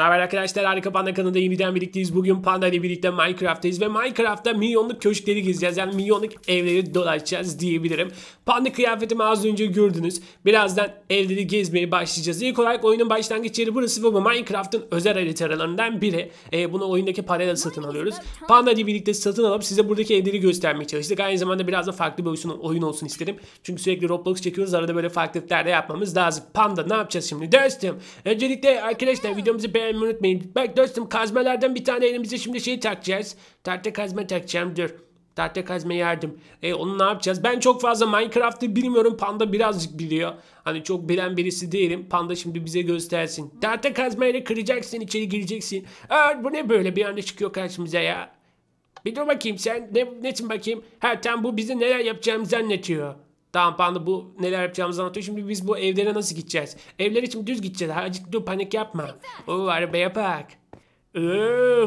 Merhaba arkadaşlar harika panda kanalında yeniden birlikteyiz. Bugün panda ile birlikte Minecraft'tayız ve Minecraft'ta milyonluk köşkleri gezeceğiz. Yani milyonluk evleri dolaşacağız diyebilirim. Panda kıyafetimi az önce gördünüz. Birazdan evleri gezmeye başlayacağız. İlk olarak oyunun başlangıç yeri burası ve bu Minecraft'ın özel haritalarından biri. E, bunu oyundaki parayla satın alıyoruz. Panda ile birlikte satın alıp size buradaki evleri göstermeye çalıştık. Aynı zamanda biraz da farklı bir oyun, oyun olsun istedim. Çünkü sürekli Roblox çekiyoruz. Arada böyle farklılıklar da yapmamız lazım. Panda ne yapacağız şimdi? Dostum öncelikle arkadaşlar videomuzu beğen takmayı unutmayın. Bak dostum kazmelerden bir tane elimize şimdi şey takacağız. Tahta kazma takacağım dur. Tahta kazma yardım. E onu ne yapacağız? Ben çok fazla Minecraft'ı bilmiyorum. Panda birazcık biliyor. Hani çok bilen birisi değilim. Panda şimdi bize göstersin. Tahta kazmayla kıracaksın içeri gireceksin. Aa bu ne böyle bir anda çıkıyor karşımıza ya. Bir dur bakayım sen. Ne, nesin bakayım? Ha tam bu bize neler yapacağımızı zannetiyor. Tamam panda bu neler yapacağımızı anlatıyor. Şimdi biz bu evlere nasıl gideceğiz? Evler için düz gideceğiz. Hacık dur panik yapma. O arabaya bak. Oo,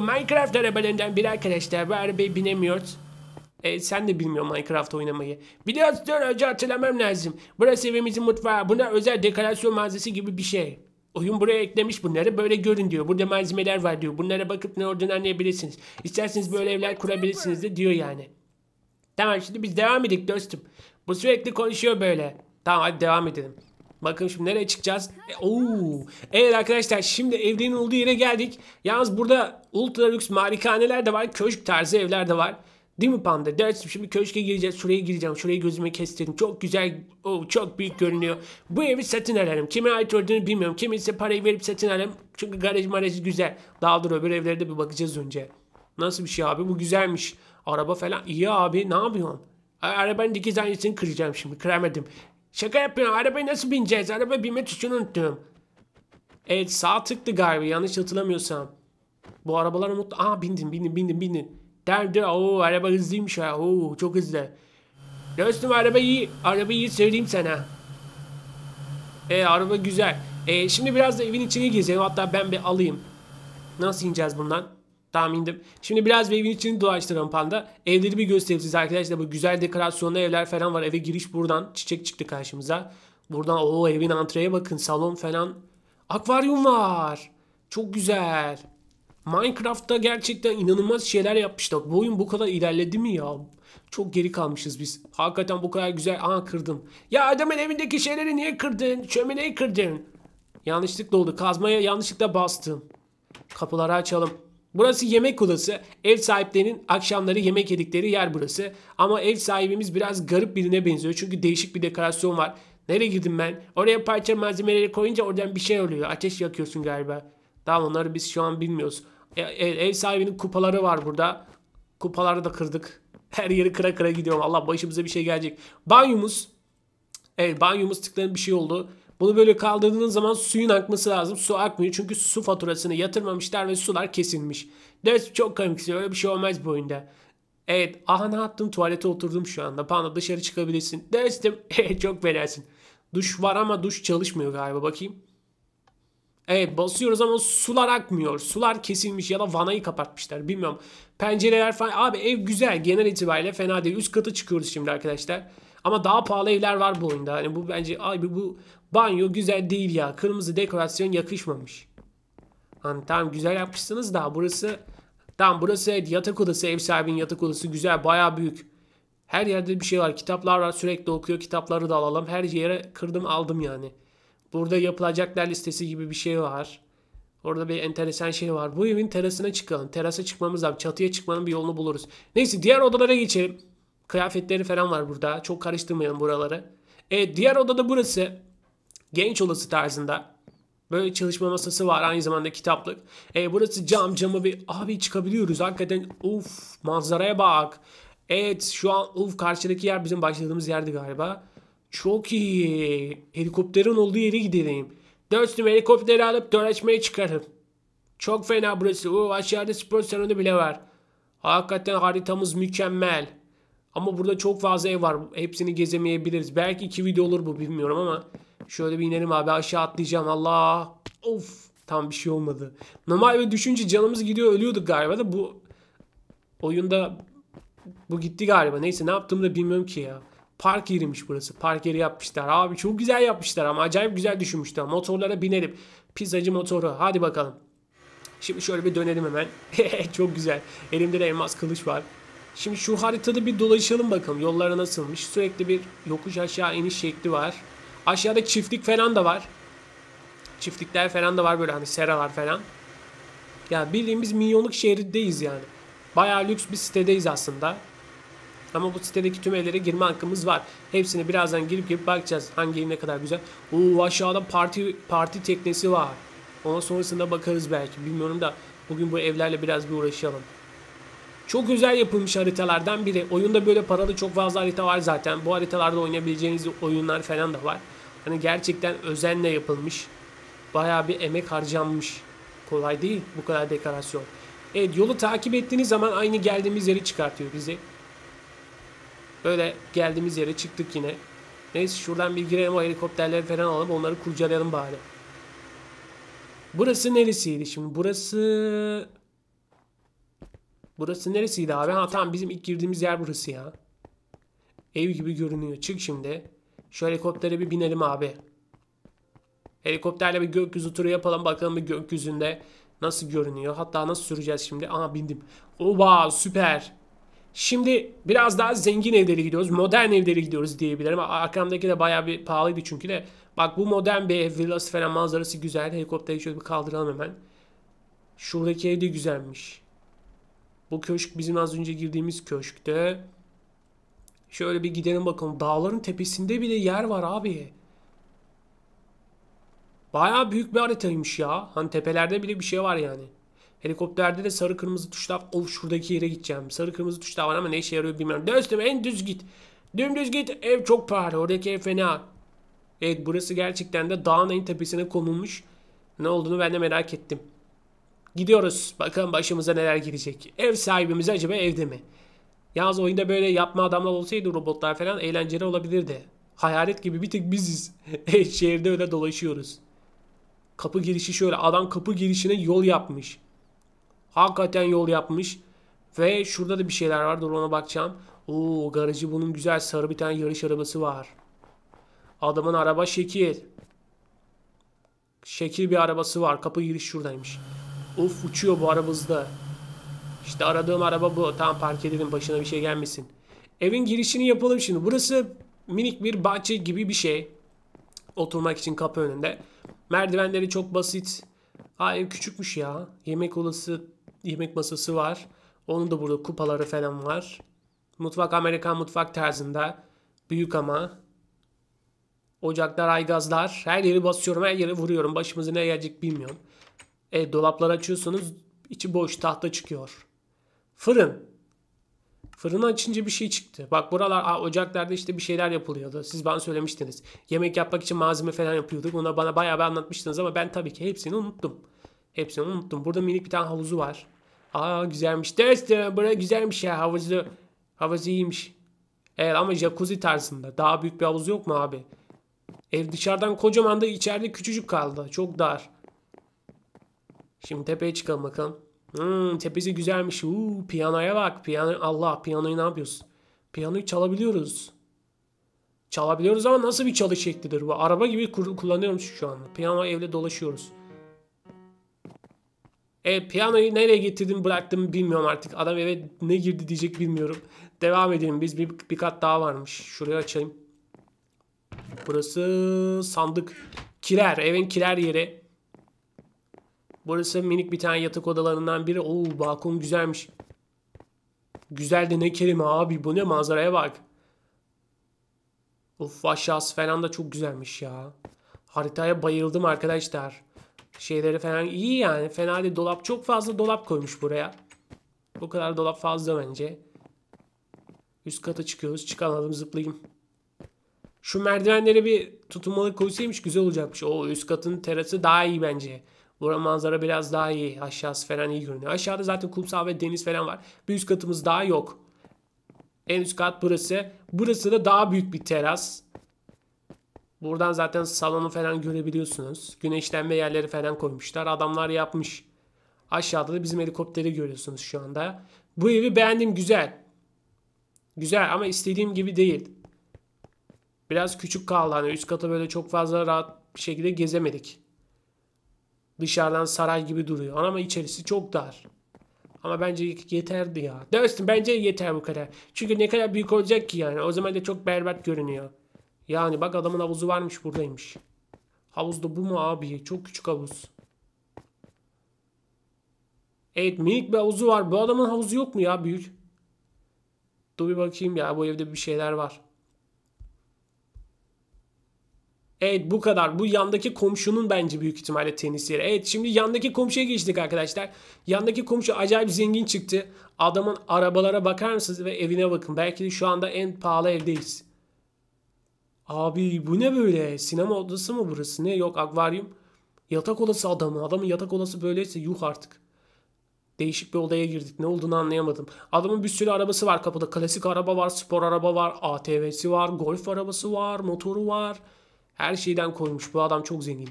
Minecraft arabalarından bir arkadaşlar. var arabaya binemiyoruz. E, sen de bilmiyor Minecraft oynamayı. Biliyorsun önce hatırlamam lazım. Burası evimizin mutfağı. Buna özel dekorasyon malzemesi gibi bir şey. Oyun buraya eklemiş bunları böyle görün diyor. Burada malzemeler var diyor. Bunlara bakıp ne olduğunu anlayabilirsiniz. İsterseniz böyle evler kurabilirsiniz de diyor yani. Tamam şimdi biz devam edik dostum. Bu sürekli konuşuyor böyle. Tamam hadi devam edelim. Bakın şimdi nereye çıkacağız? E, oo. Evet arkadaşlar şimdi evlerin olduğu yere geldik. Yalnız burada ultra lüks marikaneler de var. Köşk tarzı evler de var. Değil mi Panda? Dersim şimdi köşke gireceğiz. Şuraya gireceğim. Şurayı gözüme kestirdim. Çok güzel. Oh, çok büyük görünüyor. Bu evi satın alalım. Kime ait olduğunu bilmiyorum. Kim parayı verip satın alalım. Çünkü garaj marajı güzel. Daha dur öbür evlere de bir bakacağız önce. Nasıl bir şey abi? Bu güzelmiş. Araba falan. iyi abi. Ne yapıyorsun? Arabanın dikiz aynasını kıracağım şimdi. Kıramadım. Şaka yapıyorum. Arabayı nasıl bineceğiz? Araba binme tuşunu unuttum. Evet sağ tıktı galiba yanlış hatırlamıyorsam. Bu arabalar mutlu. Aa bindim bindim bindim bindim. Derdi der. Oo araba hızlıymış ha. Oo çok hızlı. Dostum araba iyi. Araba iyi söyleyeyim sana. E araba güzel. E, şimdi biraz da evin içine gezelim. Hatta ben bir alayım. Nasıl ineceğiz bundan? Tamam indim. Şimdi biraz evin içini dolaştıralım panda. Evleri bir göstereyim size arkadaşlar. Bu güzel dekorasyonlu evler falan var. Eve giriş buradan. Çiçek çıktı karşımıza. Buradan o evin antreye bakın. Salon falan. Akvaryum var. Çok güzel. Minecraft'ta gerçekten inanılmaz şeyler yapmışlar. Bu oyun bu kadar ilerledi mi ya? Çok geri kalmışız biz. Hakikaten bu kadar güzel. Aa kırdım. Ya adamın evindeki şeyleri niye kırdın? Çömeleği kırdın. Yanlışlıkla oldu. Kazmaya yanlışlıkla bastım. Kapıları açalım. Burası yemek odası. Ev sahiplerinin akşamları yemek yedikleri yer burası. Ama ev sahibimiz biraz garip birine benziyor. Çünkü değişik bir dekorasyon var. Nereye girdim ben? Oraya parça malzemeleri koyunca oradan bir şey oluyor. Ateş yakıyorsun galiba. Tamam onları biz şu an bilmiyoruz. E, e, ev, sahibinin kupaları var burada. Kupaları da kırdık. Her yeri kıra kıra gidiyorum. Allah başımıza bir şey gelecek. Banyomuz. Evet banyomuz tıklanıp bir şey oldu. Bunu böyle kaldırdığınız zaman suyun akması lazım. Su akmıyor çünkü su faturasını yatırmamışlar ve sular kesilmiş. Ders çok komik. Öyle bir şey olmaz bu oyunda. Evet aha ne yaptım tuvalete oturdum şu anda. Panda dışarı çıkabilirsin. Dersim çok belersin. Duş var ama duş çalışmıyor galiba bakayım. Evet basıyoruz ama sular akmıyor. Sular kesilmiş ya da vanayı kapatmışlar. Bilmiyorum. Pencereler falan. Abi ev güzel genel itibariyle fena değil. Üst katı çıkıyoruz şimdi arkadaşlar. Ama daha pahalı evler var bu oyunda. Hani bu bence abi bu Banyo güzel değil ya. Kırmızı dekorasyon yakışmamış. Hani tamam güzel yapmışsınız da burası... tam burası yatak odası. Ev sahibinin yatak odası güzel. Baya büyük. Her yerde bir şey var. Kitaplar var. Sürekli okuyor. Kitapları da alalım. Her yere kırdım aldım yani. Burada yapılacaklar listesi gibi bir şey var. Orada bir enteresan şey var. Bu evin terasına çıkalım. Terasa çıkmamız lazım. Çatıya çıkmanın bir yolunu buluruz. Neyse diğer odalara geçelim. Kıyafetleri falan var burada. Çok karıştırmayalım buraları. E diğer odada burası genç olası tarzında böyle çalışma masası var aynı zamanda kitaplık. E, burası cam camı bir abi çıkabiliyoruz hakikaten uf manzaraya bak. Evet şu an uf karşıdaki yer bizim başladığımız yerdi galiba. Çok iyi. Helikopterin olduğu yere gidelim. Dostum helikopteri alıp dolaşmaya çıkarım. Çok fena burası. Oo, aşağıda spor salonu bile var. Hakikaten haritamız mükemmel. Ama burada çok fazla ev var. Hepsini gezemeyebiliriz. Belki iki video olur bu bilmiyorum ama Şöyle bir inelim abi aşağı atlayacağım Allah. Of tam bir şey olmadı. Normal ve düşünce canımız gidiyor ölüyorduk galiba da bu oyunda bu gitti galiba. Neyse ne yaptığımı da bilmiyorum ki ya. Park yeriymiş burası. Park yeri yapmışlar. Abi çok güzel yapmışlar ama acayip güzel düşünmüşler. Motorlara binelim. Pizzacı motoru. Hadi bakalım. Şimdi şöyle bir dönelim hemen. çok güzel. Elimde de elmas kılıç var. Şimdi şu haritada bir dolaşalım bakalım. Yolları nasılmış. Sürekli bir yokuş aşağı iniş şekli var. Aşağıda çiftlik falan da var. Çiftlikler falan da var böyle hani seralar falan. Yani bildiğimiz milyonluk şehirdeyiz yani. Bayağı lüks bir sitedeyiz aslında. Ama bu sitedeki tüm evlere girme hakkımız var. Hepsini birazdan girip girip bakacağız. Hangi ev ne kadar güzel. Oo aşağıda parti parti teknesi var. Ona sonrasında bakarız belki. Bilmiyorum da bugün bu evlerle biraz bir uğraşalım. Çok özel yapılmış haritalardan biri. Oyunda böyle paralı çok fazla harita var zaten. Bu haritalarda oynayabileceğiniz oyunlar falan da var. Hani gerçekten özenle yapılmış. Bayağı bir emek harcanmış. Kolay değil bu kadar dekorasyon. Evet yolu takip ettiğiniz zaman aynı geldiğimiz yeri çıkartıyor bizi. Böyle geldiğimiz yere çıktık yine. Neyse şuradan bir girelim o helikopterleri falan alıp onları kurcalayalım bari. Burası neresiydi şimdi? Burası... Burası neresiydi abi? Ha tamam bizim ilk girdiğimiz yer burası ya. Ev gibi görünüyor. Çık şimdi. Şu helikoptere bir binelim abi. Helikopterle bir gökyüzü turu yapalım. Bakalım bir gökyüzünde nasıl görünüyor. Hatta nasıl süreceğiz şimdi. Aha bindim. Oba süper. Şimdi biraz daha zengin evlere gidiyoruz. Modern evlere gidiyoruz diyebilirim. Arkamdaki de bayağı bir pahalıydı çünkü de. Bak bu modern bir ev. Villası falan manzarası güzel. Helikopteri şöyle bir kaldıralım hemen. Şuradaki ev de güzelmiş. Bu köşk bizim az önce girdiğimiz köşktü. Şöyle bir gidelim bakalım. Dağların tepesinde bile yer var abi. Baya büyük bir haritaymış ya. Hani tepelerde bile bir şey var yani. Helikopterde de sarı kırmızı tuşlar. Of şuradaki yere gideceğim. Sarı kırmızı tuşlar var ama ne işe yarıyor bilmiyorum. Dostum en düz git. Dümdüz git. Ev çok pahalı. Oradaki ev fena. Evet burası gerçekten de dağın en tepesine konulmuş. Ne olduğunu ben de merak ettim. Gidiyoruz. Bakalım başımıza neler gelecek. Ev sahibimiz acaba evde mi? Yalnız oyunda böyle yapma adamlar olsaydı robotlar falan eğlenceli olabilirdi. Hayalet gibi bir tek biziz. Şehirde öyle dolaşıyoruz. Kapı girişi şöyle. Adam kapı girişine yol yapmış. Hakikaten yol yapmış. Ve şurada da bir şeyler var. Dur ona bakacağım. Oo garajı bunun güzel sarı bir tane yarış arabası var. Adamın araba şekil. Şekil bir arabası var. Kapı giriş şuradaymış. Of uçuyor bu araba hızlı. İşte aradığım araba bu. Tam park edelim başına bir şey gelmesin. Evin girişini yapalım şimdi. Burası minik bir bahçe gibi bir şey. Oturmak için kapı önünde. Merdivenleri çok basit. Hayır küçükmüş ya. Yemek olası yemek masası var. Onun da burada kupaları falan var. Mutfak Amerikan mutfak tarzında. Büyük ama. Ocaklar, aygazlar. Her yeri basıyorum, her yere vuruyorum. Başımıza ne gelecek bilmiyorum. E, dolapları açıyorsunuz. içi boş tahta çıkıyor. Fırın. Fırını açınca bir şey çıktı. Bak buralar aa, ocaklarda işte bir şeyler yapılıyordu. Siz bana söylemiştiniz. Yemek yapmak için malzeme falan yapıyorduk. Ona bana bayağı bir anlatmıştınız ama ben tabii ki hepsini unuttum. Hepsini unuttum. Burada minik bir tane havuzu var. Aa güzelmiş. Destem bura güzelmiş ya havuzu. Havuzu iyiymiş. Evet ama jacuzzi tarzında. Daha büyük bir havuz yok mu abi? Ev dışarıdan kocaman da içeride küçücük kaldı. Çok dar. Şimdi tepeye çıkalım bakalım. Hmm, tepesi güzelmiş. Uu, piyanoya bak. Piyano, Allah piyanoyu ne yapıyoruz? Piyanoyu çalabiliyoruz. Çalabiliyoruz ama nasıl bir çalış şeklidir bu? Araba gibi kullanıyorum şu anda. Piyano evle dolaşıyoruz. E, piyanoyu nereye getirdim bıraktım bilmiyorum artık. Adam eve ne girdi diyecek bilmiyorum. Devam edelim. Biz bir, bir kat daha varmış. Şurayı açayım. Burası sandık. Kiler. Evin kiler yeri. Burası minik bir tane yatak odalarından biri. Oo balkon güzelmiş. Güzel de ne kelime abi bu ne manzaraya bak. Uf aşağısı falan da çok güzelmiş ya. Haritaya bayıldım arkadaşlar. Şeyleri falan iyi yani fena değil. Dolap çok fazla dolap koymuş buraya. Bu kadar dolap fazla bence. Üst kata çıkıyoruz. Çıkamadım zıplayayım. Şu merdivenlere bir tutunmalı koysaymış güzel olacakmış. O üst katın terası daha iyi bence. Burada manzara biraz daha iyi. Aşağısı falan iyi görünüyor. Aşağıda zaten kumsal ve deniz falan var. Bir üst katımız daha yok. En üst kat burası. Burası da daha büyük bir teras. Buradan zaten salonu falan görebiliyorsunuz. Güneşlenme yerleri falan koymuşlar. Adamlar yapmış. Aşağıda da bizim helikopteri görüyorsunuz şu anda. Bu evi beğendim güzel. Güzel ama istediğim gibi değil. Biraz küçük kaldı. Hani üst kata böyle çok fazla rahat bir şekilde gezemedik. Dışarıdan saray gibi duruyor ama içerisi çok dar. Ama bence yeterdi ya. Dersin bence yeter bu kadar. Çünkü ne kadar büyük olacak ki yani. O zaman da çok berbat görünüyor. Yani bak adamın havuzu varmış buradaymış. Havuz da bu mu abi? Çok küçük havuz. Evet minik bir havuzu var. Bu adamın havuzu yok mu ya büyük? Dur bir bakayım ya bu evde bir şeyler var. Evet bu kadar. Bu yandaki komşunun bence büyük ihtimalle tenis yeri. Evet şimdi yandaki komşuya geçtik arkadaşlar. Yandaki komşu acayip zengin çıktı. Adamın arabalara bakar mısınız ve evine bakın. Belki de şu anda en pahalı evdeyiz. Abi bu ne böyle? Sinema odası mı burası? Ne yok akvaryum? Yatak odası adamı. Adamın yatak odası böyleyse yuh artık. Değişik bir odaya girdik. Ne olduğunu anlayamadım. Adamın bir sürü arabası var kapıda. Klasik araba var, spor araba var, ATV'si var, golf arabası var, motoru var. Her şeyden koymuş. Bu adam çok zengin.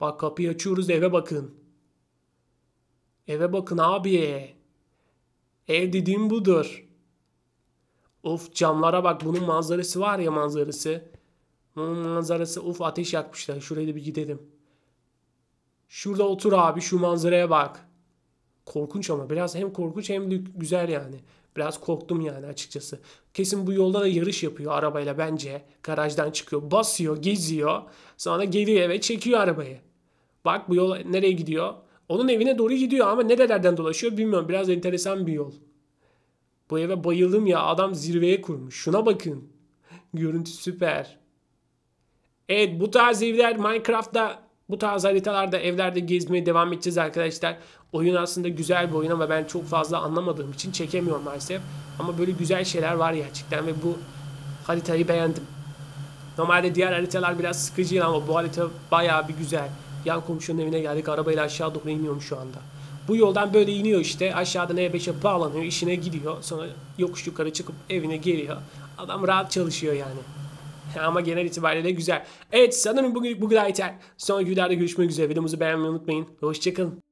Bak kapıyı açıyoruz eve bakın. Eve bakın abi. Ev dediğim budur. Of camlara bak bunun manzarası var ya manzarası. Bunun manzarası of ateş yakmışlar. Şuraya da bir gidelim. Şurada otur abi şu manzaraya bak. Korkunç ama biraz hem korkunç hem de güzel yani. Biraz korktum yani açıkçası. Kesin bu yolda da yarış yapıyor arabayla bence. Garajdan çıkıyor, basıyor, geziyor. Sonra geliyor eve çekiyor arabayı. Bak bu yol nereye gidiyor? Onun evine doğru gidiyor ama nerelerden dolaşıyor bilmiyorum. Biraz enteresan bir yol. Bu eve bayıldım ya adam zirveye kurmuş. Şuna bakın. Görüntü süper. Evet bu tarz evler Minecraft'ta bu tarz haritalarda evlerde gezmeye devam edeceğiz arkadaşlar. Oyun aslında güzel bir oyun ama ben çok fazla anlamadığım için çekemiyorum maalesef. Ama böyle güzel şeyler var gerçekten ve bu haritayı beğendim. Normalde diğer haritalar biraz sıkıcıydı ama bu harita bayağı bir güzel. Yan komşunun evine geldik arabayla aşağı doğru iniyorum şu anda. Bu yoldan böyle iniyor işte aşağıdan E5'e bağlanıyor işine gidiyor. Sonra yokuş yukarı çıkıp evine geliyor. Adam rahat çalışıyor yani. Ee, ama genel itibariyle güzel. Evet sanırım bugün bu kadar yeter. Sonraki videoda görüşmek üzere. Videomuzu beğenmeyi unutmayın. Hoşçakalın.